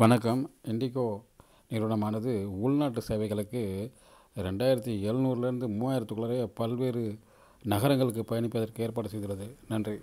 வணக்கம் இண்டிகோ நிறுவனமானது உள்நாட்டு சேவைகளுக்கு ரெண்டாயிரத்தி எழுநூறுலேருந்து மூவாயிரத்துக்குள்ளே பல்வேறு நகரங்களுக்கு பயணிப்பதற்கு ஏற்பாடு செய்துள்ளது நன்றி